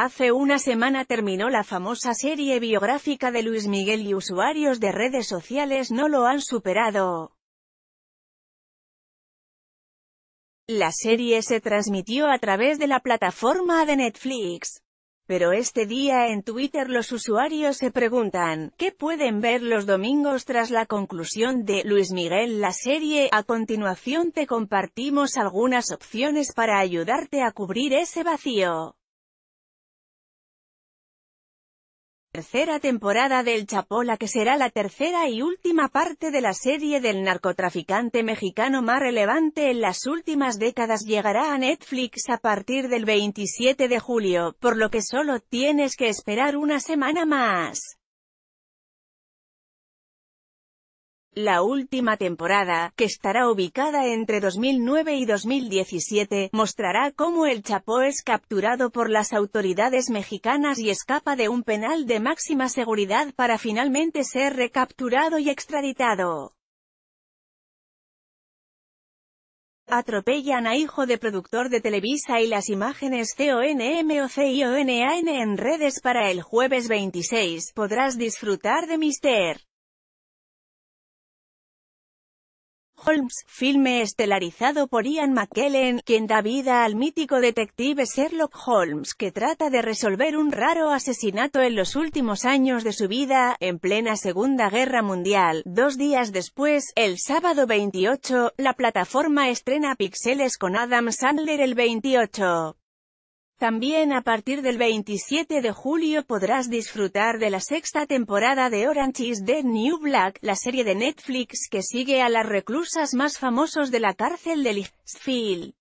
Hace una semana terminó la famosa serie biográfica de Luis Miguel y usuarios de redes sociales no lo han superado. La serie se transmitió a través de la plataforma de Netflix. Pero este día en Twitter los usuarios se preguntan, ¿qué pueden ver los domingos tras la conclusión de Luis Miguel la serie? A continuación te compartimos algunas opciones para ayudarte a cubrir ese vacío. tercera temporada del Chapola que será la tercera y última parte de la serie del narcotraficante mexicano más relevante en las últimas décadas llegará a Netflix a partir del 27 de julio, por lo que solo tienes que esperar una semana más. La última temporada, que estará ubicada entre 2009 y 2017, mostrará cómo el Chapo es capturado por las autoridades mexicanas y escapa de un penal de máxima seguridad para finalmente ser recapturado y extraditado. Atropellan a hijo de productor de Televisa y las imágenes CONMOCIONAN en redes para el jueves 26. Podrás disfrutar de Mister. Holmes, filme estelarizado por Ian McKellen, quien da vida al mítico detective Sherlock Holmes que trata de resolver un raro asesinato en los últimos años de su vida, en plena Segunda Guerra Mundial. Dos días después, el sábado 28, la plataforma estrena Pixeles con Adam Sandler el 28. También a partir del 27 de julio podrás disfrutar de la sexta temporada de Orange is the New Black, la serie de Netflix que sigue a las reclusas más famosos de la cárcel de Lichfield.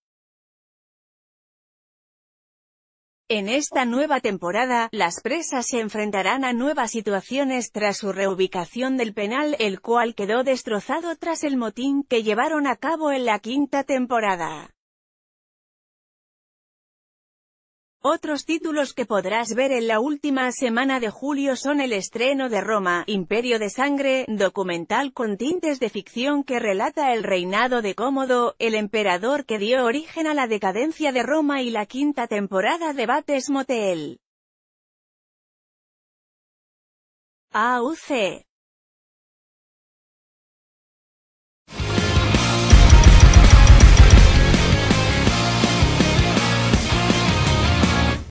En esta nueva temporada, las presas se enfrentarán a nuevas situaciones tras su reubicación del penal, el cual quedó destrozado tras el motín que llevaron a cabo en la quinta temporada. Otros títulos que podrás ver en la última semana de julio son el estreno de Roma, Imperio de Sangre, documental con tintes de ficción que relata el reinado de Cómodo, el emperador que dio origen a la decadencia de Roma y la quinta temporada de Bates Motel. AUC